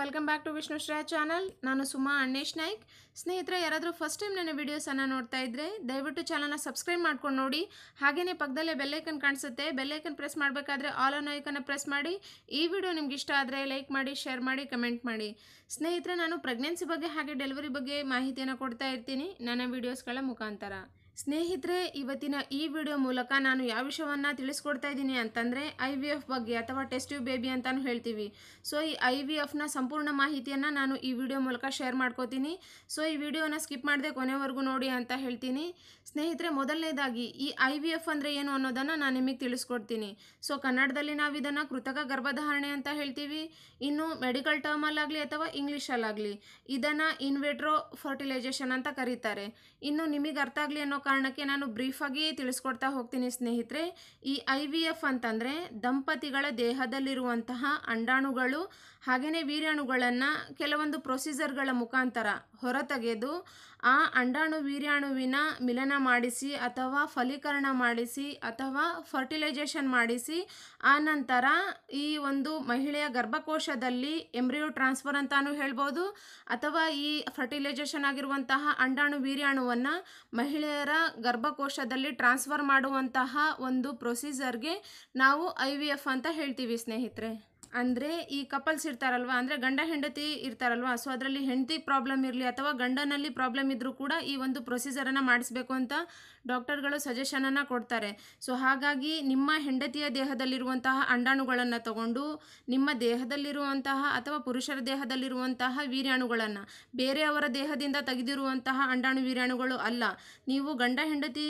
welcome back to Vishnu Shreya channel ನಾನು ಸುಮಾ ಅಣ್ಣೇಶ್ ನಾಯ್ಕ್ ಸ್ನೇಹಿತರೆ ಯಾರಾದರೂ ಫಸ್ಟ್ ಟೈಮ್ ನನ್ನ ವೀಡಿಯೋಸನ್ನು ನೋಡ್ತಾ ಇದ್ದರೆ ದಯವಿಟ್ಟು ಚಾನಲ್ನ ಸಬ್ಸ್ಕ್ರೈಬ್ ಮಾಡ್ಕೊಂಡು ನೋಡಿ ಹಾಗೆಯೇ ಪಕ್ಕದಲ್ಲೇ ಬೆಲ್ಲೈಕನ್ ಕಾಣಿಸುತ್ತೆ ಬೆಲ್ಲೈಕನ್ ಪ್ರೆಸ್ ಮಾಡಬೇಕಾದ್ರೆ ಆಲ್ ಆನ್ ಐಕನ್ನ ಪ್ರೆಸ್ ಮಾಡಿ ಈ ವಿಡಿಯೋ ನಿಮ್ಗೆ ಇಷ್ಟ ಆದರೆ ಲೈಕ್ ಮಾಡಿ ಶೇರ್ ಮಾಡಿ ಕಮೆಂಟ್ ಮಾಡಿ ಸ್ನೇಹಿತರೆ ನಾನು ಪ್ರೆಗ್ನೆನ್ಸಿ ಬಗ್ಗೆ ಹಾಗೆ ಡೆಲಿವರಿ ಬಗ್ಗೆ ಮಾಹಿತಿಯನ್ನು ಕೊಡ್ತಾ ಇರ್ತೀನಿ ನನ್ನ ವೀಡಿಯೋಸ್ಗಳ ಮುಖಾಂತರ ಸ್ನೇಹಿತರೆ ಇವತ್ತಿನ ಈ ವಿಡಿಯೋ ಮೂಲಕ ನಾನು ಯಾವ ವಿಷಯವನ್ನು ತಿಳಿಸ್ಕೊಡ್ತಾ ಇದ್ದೀನಿ ಅಂತಂದರೆ ಐ ವಿ ಎಫ್ ಬಗ್ಗೆ ಅಥವಾ ಟೆಸ್ಟ್ ಬೇಬಿ ಅಂತಲೂ ಹೇಳ್ತೀವಿ ಸೊ ಈ ಐ ವಿ ಎಫ್ನ ಸಂಪೂರ್ಣ ಮಾಹಿತಿಯನ್ನು ನಾನು ಈ ವಿಡಿಯೋ ಮೂಲಕ ಶೇರ್ ಮಾಡ್ಕೋತೀನಿ ಸೊ ಈ ವಿಡಿಯೋನ ಸ್ಕಿಪ್ ಮಾಡದೆ ಕೊನೆವರೆಗೂ ನೋಡಿ ಅಂತ ಹೇಳ್ತೀನಿ ಸ್ನೇಹಿತರೆ ಮೊದಲನೇದಾಗಿ ಈ ಐ ವಿ ಎಫ್ ಅಂದರೆ ಏನು ಅನ್ನೋದನ್ನು ನಾನು ನಿಮಗೆ ತಿಳಿಸ್ಕೊಡ್ತೀನಿ ಸೊ ಕನ್ನಡದಲ್ಲಿ ನಾವು ಇದನ್ನು ಕೃತಕ ಗರ್ಭಧಾರಣೆ ಅಂತ ಹೇಳ್ತೀವಿ ಇನ್ನು ಮೆಡಿಕಲ್ ಟರ್ಮಲ್ಲಾಗಲಿ ಅಥವಾ ಇಂಗ್ಲೀಷಲ್ಲಾಗಲಿ ಇದನ್ನು ಇನ್ವೆಟ್ರೋ ಫರ್ಟಿಲೈಜೇಷನ್ ಅಂತ ಕರೀತಾರೆ ಇನ್ನು ನಿಮಗೆ ಅರ್ಥ ಆಗಲಿ ಅನ್ನೋ ಕಾರಣಕ್ಕೆ ನಾನು ಬ್ರೀಫಾಗಿ ತಿಳಿಸ್ಕೊಡ್ತಾ ಹೋಗ್ತೀನಿ ಸ್ನೇಹಿತರೆ ಈ ಐ ವಿ ಎಫ್ ಅಂತಂದರೆ ದಂಪತಿಗಳ ದೇಹದಲ್ಲಿರುವಂತಹ ಅಂಡಾಣುಗಳು ಹಾಗೆಯೇ ವೀರ್ಯಾಣುಗಳನ್ನು ಕೆಲವೊಂದು ಪ್ರೊಸೀಜರ್ಗಳ ಮುಖಾಂತರ ಹೊರತೆಗೆದು ಆ ಅಂಡಾಣು ವೀರ್ಯಾಣುವಿನ ಮಿಲನ ಮಾಡಿಸಿ ಅಥವಾ ಫಲೀಕರಣ ಮಾಡಿಸಿ ಅಥವಾ ಫರ್ಟಿಲೈಜೇಷನ್ ಮಾಡಿಸಿ ಆನಂತರ ಈ ಒಂದು ಮಹಿಳೆಯ ಗರ್ಭಕೋಶದಲ್ಲಿ ಎಂಬ್ರಿಯೋ ಟ್ರಾನ್ಸ್ಫರ್ ಅಂತಾನು ಹೇಳ್ಬೋದು ಅಥವಾ ಈ ಫರ್ಟಿಲೈಜೇಷನ್ ಆಗಿರುವಂತಹ ಅಂಡಾಣು ವೀರ್ಯಾಣುವನ್ನು ಮಹಿಳೆಯರ ಗರ್ಭಕೋಶದಲ್ಲಿ ಟ್ರಾನ್ಸ್ಫರ್ ಮಾಡುವಂತಹ ಒಂದು ಪ್ರೊಸೀಜರ್ಗೆ ನಾವು ಐ ವಿ ಎಫ್ ಅಂತ ಹೇಳ್ತೀವಿ ಸ್ನೇಹಿತರೆ ಅಂದರೆ ಈ ಕಪಲ್ಸ್ ಇರ್ತಾರಲ್ವ ಅಂದರೆ ಗಂಡ ಹೆಂಡತಿ ಇರ್ತಾರಲ್ವ ಸೊ ಅದರಲ್ಲಿ ಹೆಂಡತಿ ಪ್ರಾಬ್ಲಮ್ ಇರಲಿ ಅಥವಾ ಗಂಡನಲ್ಲಿ ಪ್ರಾಬ್ಲಮ್ ಇದ್ದರೂ ಕೂಡ ಈ ಒಂದು ಪ್ರೊಸೀಜರನ್ನು ಮಾಡಿಸಬೇಕು ಅಂತ ಡಾಕ್ಟರ್ಗಳು ಸಜೆಷನನ್ನು ಕೊಡ್ತಾರೆ ಸೊ ಹಾಗಾಗಿ ನಿಮ್ಮ ಹೆಂಡತಿಯ ದೇಹದಲ್ಲಿರುವಂತಹ ಅಂಡಾಣುಗಳನ್ನು ತಗೊಂಡು ನಿಮ್ಮ ದೇಹದಲ್ಲಿರುವಂತಹ ಅಥವಾ ಪುರುಷರ ದೇಹದಲ್ಲಿರುವಂತಹ ವೀರ್ಯಾಣುಗಳನ್ನು ಬೇರೆಯವರ ದೇಹದಿಂದ ತೆಗೆದಿರುವಂತಹ ಅಂಡಾಣು ವೀರ್ಯಾಣುಗಳು ಅಲ್ಲ ನೀವು ಗಂಡ ಹೆಂಡತಿ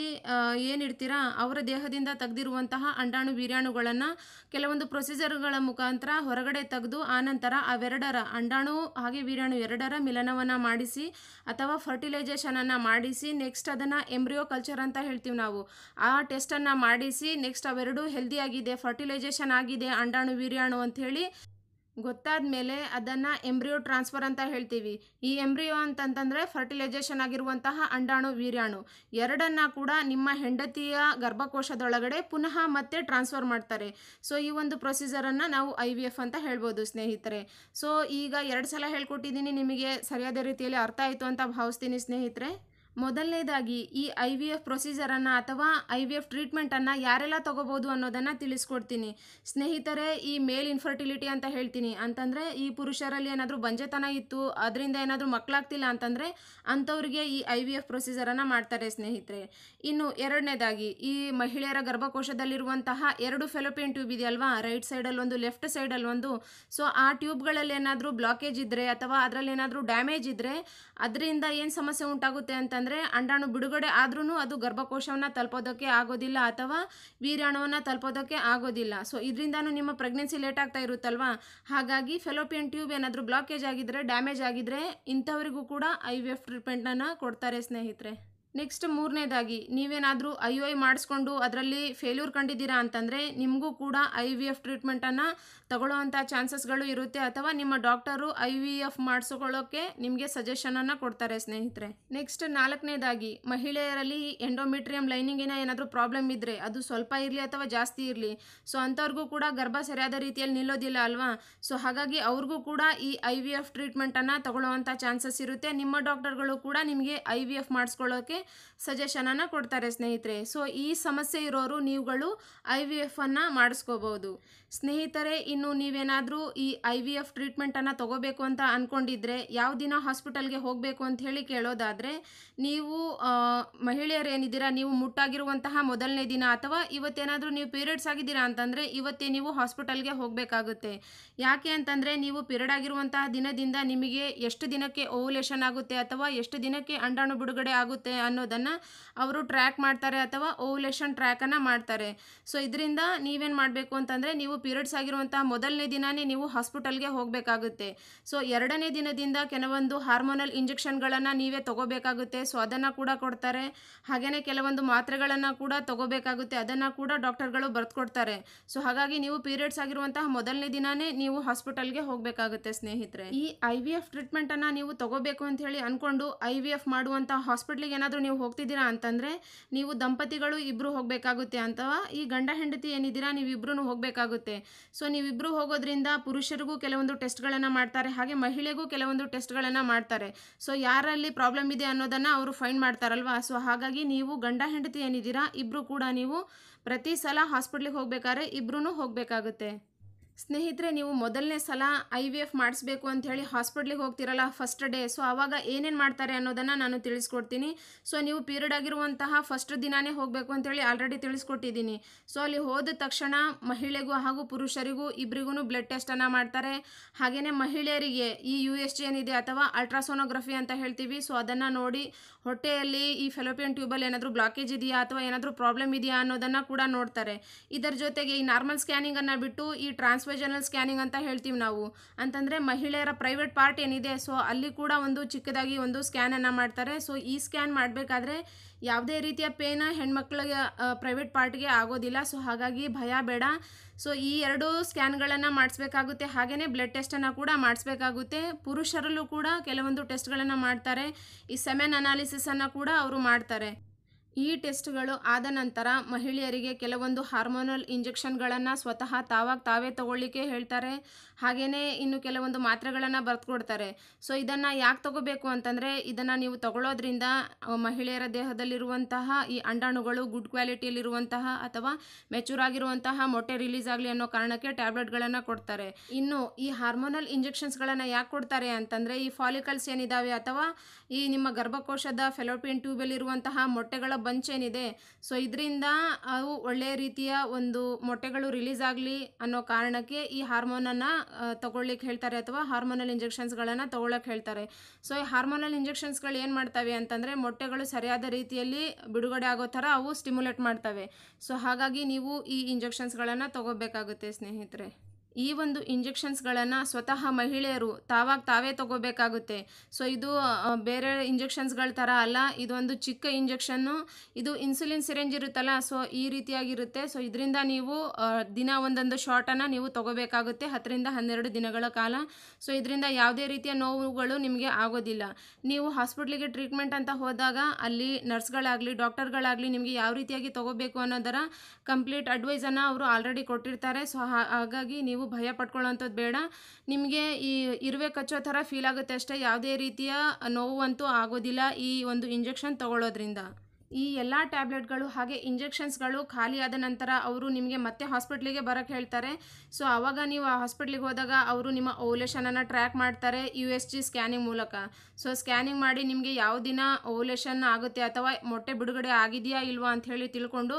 ಏನಿರ್ತೀರಾ ಅವರ ದೇಹದಿಂದ ತೆಗೆದಿರುವಂತಹ ಅಂಡಾಣು ವೀರ್ಯಾಣುಗಳನ್ನು ಕೆಲವೊಂದು ಪ್ರೊಸೀಜರ್ಗಳ ಮುಖಾಂತರ ಹೊರಗಡೆ ತೆಗೆದು ಆನಂತರ ಅವೆರಡರ ಅಂಡಾಣು ಹಾಗೆ ವೀರಾಣು ಎರಡರ ಮಿಲನವನ್ನು ಮಾಡಿಸಿ ಅಥವಾ ಫರ್ಟಿಲೈಜೇಷನನ್ನು ಮಾಡಿಸಿ ನೆಕ್ಸ್ಟ್ ಅದನ್ನು ಎಂಬ್ರಿಯೋ ಕಲ್ಚರ್ ಅಂತ ಹೇಳ್ತೀವಿ ನಾವು ಆ ಟೆಸ್ಟನ್ನು ಮಾಡಿಸಿ ನೆಕ್ಸ್ಟ್ ಅವೆರಡು ಹೆಲ್ದಿಯಾಗಿದೆ ಫರ್ಟಿಲೈಜೇಷನ್ ಆಗಿದೆ ಅಂಡಾಣು ವೀರ್ಯಾಣು ಅಂತ ಹೇಳಿ ಗೊತ್ತಾದ ಮೇಲೆ ಅದನ್ನು ಎಂಬ್ರಿಯೋ ಟ್ರಾನ್ಸ್ಫರ್ ಅಂತ ಹೇಳ್ತೀವಿ ಈ ಎಂಬ್ರಿಯೋ ಅಂತಂತಂದರೆ ಫರ್ಟಿಲೈಜೇಷನ್ ಆಗಿರುವಂತಹ ಅಂಡಾಣು ವೀರ್ಯಾಣು ಎರಡನ್ನು ಕೂಡ ನಿಮ್ಮ ಹೆಂಡತಿಯ ಗರ್ಭಕೋಶದೊಳಗಡೆ ಪುನಃ ಮತ್ತೆ ಟ್ರಾನ್ಸ್ಫರ್ ಮಾಡ್ತಾರೆ ಸೊ ಈ ಒಂದು ಪ್ರೊಸೀಜರನ್ನು ನಾವು ಐ ವಿ ಎಫ್ ಅಂತ ಹೇಳ್ಬೋದು ಸ್ನೇಹಿತರೆ ಸೊ ಈಗ ಎರಡು ಸಲ ಹೇಳ್ಕೊಟ್ಟಿದ್ದೀನಿ ನಿಮಗೆ ಸರಿಯಾದ ರೀತಿಯಲ್ಲಿ ಅರ್ಥ ಆಯಿತು ಅಂತ ಭಾವಿಸ್ತೀನಿ ಸ್ನೇಹಿತರೆ ಮೊದಲನೇದಾಗಿ ಈ ಐ ವಿ ಎಫ್ ಪ್ರೊಸೀಜರನ್ನು ಅಥವಾ ಐ ವಿ ಎಫ್ ಟ್ರೀಟ್ಮೆಂಟನ್ನು ಯಾರೆಲ್ಲ ತೊಗೋಬೋದು ಅನ್ನೋದನ್ನು ತಿಳಿಸ್ಕೊಡ್ತೀನಿ ಸ್ನೇಹಿತರೆ ಈ ಮೇಲ್ ಇನ್ಫರ್ಟಿಲಿಟಿ ಅಂತ ಹೇಳ್ತೀನಿ ಅಂತಂದರೆ ಈ ಪುರುಷರಲ್ಲಿ ಏನಾದರೂ ಬಂಜೆತನ ಇತ್ತು ಅದರಿಂದ ಏನಾದರೂ ಮಕ್ಕಳಾಗ್ತಿಲ್ಲ ಅಂತಂದರೆ ಅಂಥವ್ರಿಗೆ ಈ ಐ ವಿ ಎಫ್ ಪ್ರೊಸೀಜರನ್ನು ಮಾಡ್ತಾರೆ ಸ್ನೇಹಿತರೆ ಇನ್ನು ಎರಡನೇದಾಗಿ ಈ ಮಹಿಳೆಯರ ಗರ್ಭಕೋಶದಲ್ಲಿರುವಂತಹ ಎರಡು ಫೆಲೋಪಿಯನ್ ಟ್ಯೂಬ್ ಇದೆಯಲ್ವಾ ರೈಟ್ ಸೈಡಲ್ಲಿ ಒಂದು ಲೆಫ್ಟ್ ಸೈಡಲ್ಲಿ ಒಂದು ಸೊ ಆ ಟ್ಯೂಬ್ಗಳಲ್ಲಿ ಏನಾದರೂ ಬ್ಲಾಕೇಜ್ ಇದ್ದರೆ ಅಥವಾ ಅದರಲ್ಲಿ ಏನಾದರೂ ಡ್ಯಾಮೇಜ್ ಇದ್ದರೆ ಅದರಿಂದ ಏನು ಸಮಸ್ಯೆ ಉಂಟಾಗುತ್ತೆ ಅಂತ ಅಂತಂದರೆ ಅಂಡಾಣು ಬಿಡುಗಡೆ ಆದ್ರೂ ಅದು ಗರ್ಭಕೋಶವನ್ನು ತಲುಪೋದಕ್ಕೆ ಆಗೋದಿಲ್ಲ ಅಥವಾ ವೀರ್ಯಾಣುವನ್ನು ತಲುಪೋದಕ್ಕೆ ಆಗೋದಿಲ್ಲ ಸೊ ಇದರಿಂದನೂ ನಿಮ್ಮ ಪ್ರೆಗ್ನೆನ್ಸಿ ಲೇಟ್ ಆಗ್ತಾ ಇರುತ್ತಲ್ವಾ ಹಾಗಾಗಿ ಫೆಲೋಪಿಯನ್ ಟ್ಯೂಬ್ ಏನಾದರೂ ಬ್ಲಾಕೇಜ್ ಆಗಿದ್ದರೆ ಡ್ಯಾಮೇಜ್ ಆಗಿದ್ದರೆ ಇಂಥವರಿಗೂ ಕೂಡ ಐ ವಿ ಎಫ್ ಟ್ರೀಟ್ಮೆಂಟನ್ನು ಕೊಡ್ತಾರೆ ಸ್ನೇಹಿತರೆ ನೆಕ್ಸ್ಟ್ ಮೂರನೇದಾಗಿ ನೀವೇನಾದರೂ ಐ ಒ ಐ ಮಾಡಿಸ್ಕೊಂಡು ಅದರಲ್ಲಿ ಫೇಲ್ಯೂರ್ ಕಂಡಿದ್ದೀರಾ ಅಂತಂದರೆ ನಿಮಗೂ ಕೂಡ ಐ ವಿ ಎಫ್ ಟ್ರೀಟ್ಮೆಂಟನ್ನು ತಗೊಳ್ಳೋವಂಥ ಚಾನ್ಸಸ್ಗಳು ಇರುತ್ತೆ ಅಥವಾ ನಿಮ್ಮ ಡಾಕ್ಟರು ಐ ವಿ ಎಫ್ ಮಾಡಿಸ್ಕೊಳ್ಳೋಕ್ಕೆ ನಿಮಗೆ ಸಜೆಷನನ್ನು ಕೊಡ್ತಾರೆ ಸ್ನೇಹಿತರೆ ನೆಕ್ಸ್ಟ್ ನಾಲ್ಕನೇದಾಗಿ ಮಹಿಳೆಯರಲ್ಲಿ ಎಂಡೋಮಿಟ್ರಿಯಂ ಲೈನಿಂಗಿನ ಏನಾದರೂ ಪ್ರಾಬ್ಲಮ್ ಇದ್ದರೆ ಅದು ಸ್ವಲ್ಪ ಇರಲಿ ಅಥವಾ ಜಾಸ್ತಿ ಇರಲಿ ಸೊ ಅಂಥವ್ರಿಗೂ ಕೂಡ ಗರ್ಭ ಸರಿಯಾದ ರೀತಿಯಲ್ಲಿ ನಿಲ್ಲೋದಿಲ್ಲ ಅಲ್ವಾ ಸೊ ಹಾಗಾಗಿ ಅವ್ರಿಗೂ ಕೂಡ ಈ ಐ ವಿ ಎಫ್ ಟ್ರೀಟ್ಮೆಂಟನ್ನು ತಗೊಳ್ಳೋವಂಥ ಚಾನ್ಸಸ್ ಇರುತ್ತೆ ನಿಮ್ಮ ಡಾಕ್ಟರ್ಗಳು ಕೂಡ ನಿಮಗೆ ಐ ವಿ ಎಫ್ ಮಾಡಿಸ್ಕೊಳ್ಳೋಕ್ಕೆ ಸಜೆಷನನ್ನು ಕೊಡ್ತಾರೆ ಸ್ನೇಹಿತರೆ ಸೊ ಈ ಸಮಸ್ಯೆ ಇರೋರು ನೀವುಗಳು ಐ ವಿ ಅನ್ನ ಮಾಡಿಸ್ಕೋಬೋದು ಸ್ನೇಹಿತರೆ ಇನ್ನು ನೀವೇನಾದರೂ ಈ ಐ ವಿ ಎಫ್ ಟ್ರೀಟ್ಮೆಂಟನ್ನು ತಗೋಬೇಕು ಅಂತ ಅಂದ್ಕೊಂಡಿದ್ರೆ ಯಾವ ದಿನ ಹಾಸ್ಪಿಟಲ್ಗೆ ಹೋಗಬೇಕು ಅಂತ ಹೇಳಿ ಕೇಳೋದಾದರೆ ನೀವು ಮಹಿಳೆಯರೇನಿದ್ದೀರಾ ನೀವು ಮುಟ್ಟಾಗಿರುವಂತಹ ಮೊದಲನೇ ದಿನ ಅಥವಾ ಇವತ್ತೇನಾದರೂ ನೀವು ಪೀರಿಯಡ್ಸ್ ಆಗಿದ್ದೀರಾ ಅಂತಂದರೆ ಇವತ್ತೇ ನೀವು ಹಾಸ್ಪಿಟಲ್ಗೆ ಹೋಗಬೇಕಾಗುತ್ತೆ ಯಾಕೆ ಅಂತಂದರೆ ನೀವು ಪೀರಿಯಡ್ ಆಗಿರುವಂತಹ ದಿನದಿಂದ ನಿಮಗೆ ಎಷ್ಟು ದಿನಕ್ಕೆ ಓವುಲೇಷನ್ ಆಗುತ್ತೆ ಅಥವಾ ಎಷ್ಟು ದಿನಕ್ಕೆ ಅಂಡಾಣು ಬಿಡುಗಡೆ ಆಗುತ್ತೆ ಅನ್ನೋದನ್ನು ಅವರು ಟ್ರ್ಯಾಕ್ ಮಾಡ್ತಾರೆ ಅಥವಾ ಓವುಲೇಷನ್ ಟ್ರ್ಯಾಕನ್ನು ಮಾಡ್ತಾರೆ ಸೊ ಇದರಿಂದ ನೀವೇನು ಮಾಡಬೇಕು ಅಂತಂದರೆ ನೀವು ಪೀರಿಯಡ್ಸ್ ಆಗಿರುವಂಥ ಮೊದಲನೇ ದಿನವೇ ನೀವು ಹಾಸ್ಪಿಟಲ್ಗೆ ಹೋಗಬೇಕಾಗುತ್ತೆ ಸೊ ಎರಡನೇ ದಿನದಿಂದ ಕೆಲವೊಂದು ಹಾರ್ಮೋನಲ್ ಇಂಜೆಕ್ಷನ್ಗಳನ್ನು ನೀವೇ ತಗೋಬೇಕಾಗುತ್ತೆ ಸೊ ಅದನ್ನು ಕೂಡ ಕೊಡ್ತಾರೆ ಹಾಗೆಯೇ ಕೆಲವೊಂದು ಮಾತ್ರೆಗಳನ್ನು ಕೂಡ ತಗೋಬೇಕಾಗುತ್ತೆ ಅದನ್ನು ಕೂಡ ಡಾಕ್ಟರ್ಗಳು ಬರ್ತ್ಕೊಡ್ತಾರೆ ಸೊ ಹಾಗಾಗಿ ನೀವು ಪೀರಿಯಡ್ಸ್ ಆಗಿರುವಂತಹ ಮೊದಲನೇ ದಿನವೇ ನೀವು ಹಾಸ್ಪಿಟಲ್ಗೆ ಹೋಗಬೇಕಾಗುತ್ತೆ ಸ್ನೇಹಿತರೆ ಈ ಐ ವಿ ಎಫ್ ಟ್ರೀಟ್ಮೆಂಟನ್ನು ನೀವು ತಗೋಬೇಕು ಅಂತ ಹೇಳಿ ಅಂದ್ಕೊಂಡು ಐ ವಿ ಎಫ್ ಮಾಡುವಂಥ ಹಾಸ್ಪಿಟ್ಲಿಗೆ ಏನಾದರೂ ನೀವು ಹೋಗ್ತಿದ್ದೀರಾ ಅಂತಂದರೆ ನೀವು ದಂಪತಿಗಳು ಇಬ್ಬರು ಹೋಗಬೇಕಾಗುತ್ತೆ ಅಂತ ಈ ಗಂಡ ಹೆಂಡತಿ ಏನಿದ್ದೀರಾ ಇಬ್ಬರು ಹೋಗಬೇಕಾಗುತ್ತೆ ಆಗುತ್ತೆ ಸೊ ನೀವಿಬ್ಬರು ಹೋಗೋದ್ರಿಂದ ಪುರುಷರಿಗೂ ಕೆಲವೊಂದು ಟೆಸ್ಟ್ಗಳನ್ನು ಮಾಡ್ತಾರೆ ಹಾಗೆ ಮಹಿಳೆಗೂ ಕೆಲವೊಂದು ಟೆಸ್ಟ್ಗಳನ್ನು ಮಾಡ್ತಾರೆ ಸೊ ಯಾರಲ್ಲಿ ಪ್ರಾಬ್ಲಮ್ ಇದೆ ಅನ್ನೋದನ್ನು ಅವರು ಫೈಂಡ್ ಮಾಡ್ತಾರಲ್ವಾ ಸೊ ಹಾಗಾಗಿ ನೀವು ಗಂಡ ಹೆಂಡತಿ ಏನಿದ್ದೀರಾ ಇಬ್ರು ಕೂಡ ನೀವು ಪ್ರತಿ ಸಲ ಹಾಸ್ಪಿಟ್ಲಿಗೆ ಹೋಗಬೇಕಾದ್ರೆ ಇಬ್ಬರೂ ಹೋಗಬೇಕಾಗುತ್ತೆ ಸ್ನೇಹಿತರೆ ನೀವು ಮೊದಲನೇ ಸಲ ಐ ವಿ ಎಫ್ ಮಾಡಿಸ್ಬೇಕು ಅಂಥೇಳಿ ಹಾಸ್ಪಿಟ್ಲಿಗೆ ಹೋಗ್ತಿರಲ್ಲ ಫಸ್ಟ್ ಡೇ ಸೊ ಆವಾಗ ಏನೇನು ಮಾಡ್ತಾರೆ ಅನ್ನೋದನ್ನು ನಾನು ತಿಳಿಸ್ಕೊಡ್ತೀನಿ ಸೊ ನೀವು ಪೀರಿಯಡ್ ಆಗಿರುವಂತಹ ಫಸ್ಟ್ ದಿನಾನೇ ಹೋಗಬೇಕು ಅಂಥೇಳಿ ಆಲ್ರೆಡಿ ತಿಳಿಸ್ಕೊಟ್ಟಿದ್ದೀನಿ ಸೊ ಅಲ್ಲಿ ಹೋದ ತಕ್ಷಣ ಮಹಿಳೆಗೂ ಹಾಗೂ ಪುರುಷರಿಗೂ ಇಬ್ಬರಿಗೂ ಬ್ಲಡ್ ಟೆಸ್ಟನ್ನು ಮಾಡ್ತಾರೆ ಹಾಗೆಯೇ ಮಹಿಳೆಯರಿಗೆ ಈ ಯು ಎಸ್ ಜಿ ಏನಿದೆ ಅಥವಾ ಅಲ್ಟ್ರಾಸೋನೋಗ್ರಫಿ ಅಂತ ಹೇಳ್ತೀವಿ ಸೊ ಅದನ್ನು ನೋಡಿ ಹೊಟ್ಟೆಯಲ್ಲಿ ಈ ಫೆಲೋಪಿಯನ್ ಟ್ಯೂಬಲ್ಲಿ ಏನಾದರೂ ಬ್ಲಾಕೇಜ್ ಇದೆಯಾ ಅಥವಾ ಏನಾದರೂ ಪ್ರಾಬ್ಲಮ್ ಇದೆಯಾ ಅನ್ನೋದನ್ನು ಕೂಡ ನೋಡ್ತಾರೆ ಇದರ ಜೊತೆಗೆ ಈ ನಾರ್ಮಲ್ ಸ್ಕ್ಯಾನಿಂಗನ್ನು ಬಿಟ್ಟು ಈ ಟ್ರಾನ್ಸ್ವೆಜನಲ್ ಸ್ಕ್ಯಾನಿಂಗ್ ಅಂತ ಹೇಳ್ತೀವಿ ನಾವು ಅಂತಂದರೆ ಮಹಿಳೆಯರ ಪ್ರೈವೇಟ್ ಪಾರ್ಟ್ ಏನಿದೆ ಸೊ ಅಲ್ಲಿ ಕೂಡ ಒಂದು ಚಿಕ್ಕದಾಗಿ ಒಂದು ಸ್ಕ್ಯಾನನ್ನು ಮಾಡ್ತಾರೆ ಸೊ ಈ ಸ್ಕ್ಯಾನ್ ಮಾಡಬೇಕಾದ್ರೆ ಯಾವುದೇ ರೀತಿಯ ಪೇನ ಹೆಣ್ಮಕ್ಳಿಗೆ ಪ್ರೈವೇಟ್ ಪಾರ್ಟ್ಗೆ ಆಗೋದಿಲ್ಲ ಸೊ ಹಾಗಾಗಿ ಭಯ ಬೇಡ ಸೊ ಈ ಎರಡೂ ಸ್ಕ್ಯಾನ್ಗಳನ್ನು ಮಾಡಿಸ್ಬೇಕಾಗುತ್ತೆ ಹಾಗೆಯೇ ಬ್ಲಡ್ ಟೆಸ್ಟನ್ನು ಕೂಡ ಮಾಡಿಸ್ಬೇಕಾಗುತ್ತೆ ಪುರುಷರಲ್ಲೂ ಕೂಡ ಕೆಲವೊಂದು ಟೆಸ್ಟ್ಗಳನ್ನು ಮಾಡ್ತಾರೆ ಈ ಸೆಮೆನ್ ಅನಾಲಿಸನ್ನು ಕೂಡ ಅವರು ಮಾಡ್ತಾರೆ ಈ ಟೆಸ್ಟ್ಗಳು ಆದ ನಂತರ ಮಹಿಳೆಯರಿಗೆ ಕೆಲವೊಂದು ಹಾರ್ಮೋನಲ್ ಇಂಜೆಕ್ಷನ್ಗಳನ್ನು ಸ್ವತಃ ತಾವಾಗ ತಾವೇ ತಗೊಳ್ಳಿಕ್ಕೆ ಹೇಳ್ತಾರೆ ಹಾಗೆಯೇ ಇನ್ನು ಕೆಲವೊಂದು ಮಾತ್ರೆಗಳನ್ನು ಬರೆದುಕೊಡ್ತಾರೆ ಸೊ ಇದನ್ನು ಯಾಕೆ ತಗೋಬೇಕು ಅಂತಂದರೆ ಇದನ್ನು ನೀವು ತಗೊಳ್ಳೋದ್ರಿಂದ ಮಹಿಳೆಯರ ದೇಹದಲ್ಲಿರುವಂತಹ ಈ ಅಂಡಾಣುಗಳು ಗುಡ್ ಕ್ವಾಲಿಟಿಯಲ್ಲಿರುವಂತಹ ಅಥವಾ ಮೆಚೂರ್ ಆಗಿರುವಂತಹ ಮೊಟ್ಟೆ ರಿಲೀಸ್ ಆಗಲಿ ಅನ್ನೋ ಕಾರಣಕ್ಕೆ ಟ್ಯಾಬ್ಲೆಟ್ಗಳನ್ನು ಕೊಡ್ತಾರೆ ಇನ್ನು ಈ ಹಾರ್ಮೋನಲ್ ಇಂಜೆಕ್ಷನ್ಸ್ಗಳನ್ನು ಯಾಕೆ ಕೊಡ್ತಾರೆ ಅಂತಂದರೆ ಈ ಫಾಲಿಕಲ್ಸ್ ಏನಿದ್ದಾವೆ ಅಥವಾ ಈ ನಿಮ್ಮ ಗರ್ಭಕೋಶದ ಫೆಲೋಪಿಯನ್ ಟ್ಯೂಬಲ್ಲಿರುವಂತಹ ಮೊಟ್ಟೆಗಳ ಬಂಚ್ ಏನಿದೆ ಸೊ ಇದರಿಂದ ಅವು ಒಳ್ಳೆಯ ರೀತಿಯ ಒಂದು ಮೊಟ್ಟೆಗಳು ರಿಲೀಸ್ ಆಗಲಿ ಅನ್ನೋ ಕಾರಣಕ್ಕೆ ಈ ಹಾರ್ಮೋನನ್ನು ತಗೊಳ್ಳಿಕ್ಕೆ ಹೇಳ್ತಾರೆ ಅಥವಾ ಹಾರ್ಮೋನಲ್ ಇಂಜೆಕ್ಷನ್ಸ್ಗಳನ್ನು ತೊಗೊಳಕ್ಕೆ ಹೇಳ್ತಾರೆ ಸೊ ಈ ಹಾರ್ಮೋನಲ್ ಇಂಜೆಕ್ಷನ್ಸ್ಗಳು ಏನು ಮಾಡ್ತವೆ ಅಂತಂದರೆ ಮೊಟ್ಟೆಗಳು ಸರಿಯಾದ ರೀತಿಯಲ್ಲಿ ಬಿಡುಗಡೆ ಆಗೋ ಥರ ಅವು ಸ್ಟಿಮ್ಯುಲೇಟ್ ಮಾಡ್ತವೆ ಸೊ ಹಾಗಾಗಿ ನೀವು ಈ ಇಂಜೆಕ್ಷನ್ಸ್ಗಳನ್ನು ತೊಗೋಬೇಕಾಗುತ್ತೆ ಸ್ನೇಹಿತರೆ ಈ ಒಂದು ಇಂಜೆಕ್ಷನ್ಸ್ಗಳನ್ನು ಸ್ವತಃ ಮಹಿಳೆಯರು ತಾವಾಗ ತಾವೇ ತಗೋಬೇಕಾಗುತ್ತೆ ಸೊ ಇದು ಬೇರೆ ಇಂಜೆಕ್ಷನ್ಸ್ಗಳ ಥರ ಅಲ್ಲ ಇದೊಂದು ಚಿಕ್ಕ ಇಂಜೆಕ್ಷನ್ನು ಇದು ಇನ್ಸುಲಿನ್ ಸಿರೆಂಜ್ ಇರುತ್ತಲ್ಲ ಸೊ ಈ ರೀತಿಯಾಗಿರುತ್ತೆ ಸೊ ಇದರಿಂದ ನೀವು ದಿನ ಒಂದೊಂದು ಶಾರ್ಟನ್ನು ನೀವು ತಗೋಬೇಕಾಗುತ್ತೆ ಹತ್ತರಿಂದ ಹನ್ನೆರಡು ದಿನಗಳ ಕಾಲ ಸೊ ಇದರಿಂದ ಯಾವುದೇ ರೀತಿಯ ನೋವುಗಳು ನಿಮಗೆ ಆಗೋದಿಲ್ಲ ನೀವು ಹಾಸ್ಪಿಟ್ಲಿಗೆ ಟ್ರೀಟ್ಮೆಂಟ್ ಅಂತ ಹೋದಾಗ ಅಲ್ಲಿ ನರ್ಸ್ಗಳಾಗಲಿ ಡಾಕ್ಟರ್ಗಳಾಗಲಿ ನಿಮಗೆ ಯಾವ ರೀತಿಯಾಗಿ ತಗೋಬೇಕು ಅನ್ನೋದರ ಕಂಪ್ಲೀಟ್ ಅಡ್ವೈಸನ್ನು ಅವರು ಆಲ್ರೆಡಿ ಕೊಟ್ಟಿರ್ತಾರೆ ಸೊ ಹಾಗಾಗಿ ನೀವು ನೀವು ಭಯ ಪಡ್ಕೊಳ್ಳೋಂಥದ್ದು ಬೇಡ ನಿಮಗೆ ಈ ಇರುವೆ ಕಚ್ಚೋ ಥರ ಫೀಲ್ ಆಗುತ್ತೆ ಅಷ್ಟೇ ಯಾವುದೇ ರೀತಿಯ ನೋವಂತೂ ಆಗೋದಿಲ್ಲ ಈ ಒಂದು ಇಂಜೆಕ್ಷನ್ ತಗೊಳ್ಳೋದ್ರಿಂದ ಈ ಎಲ್ಲ ಟ್ಯಾಬ್ಲೆಟ್ಗಳು ಹಾಗೆ ಇಂಜೆಕ್ಷನ್ಸ್ಗಳು ಖಾಲಿಯಾದ ನಂತರ ಅವರು ನಿಮಗೆ ಮತ್ತೆ ಹಾಸ್ಪಿಟ್ಲಿಗೆ ಬರೋಕ್ಕೆ ಹೇಳ್ತಾರೆ ಸೊ ಆವಾಗ ನೀವು ಆ ಹಾಸ್ಪಿಟ್ಲಿಗೆ ಹೋದಾಗ ಅವರು ನಿಮ್ಮ ಓಲೇಷನನ್ನು ಟ್ರ್ಯಾಕ್ ಮಾಡ್ತಾರೆ ಯು ಎಸ್ ಜಿ ಸ್ಕ್ಯಾನಿಂಗ್ ಮೂಲಕ ಸೊ ಸ್ಕ್ಯಾನಿಂಗ್ ಮಾಡಿ ನಿಮಗೆ ಯಾವ ದಿನ ಓಲೇಷನ್ ಆಗುತ್ತೆ ಅಥವಾ ಮೊಟ್ಟೆ ಬಿಡುಗಡೆ ಆಗಿದೆಯಾ ಇಲ್ವಾ ಹೇಳಿ ತಿಳ್ಕೊಂಡು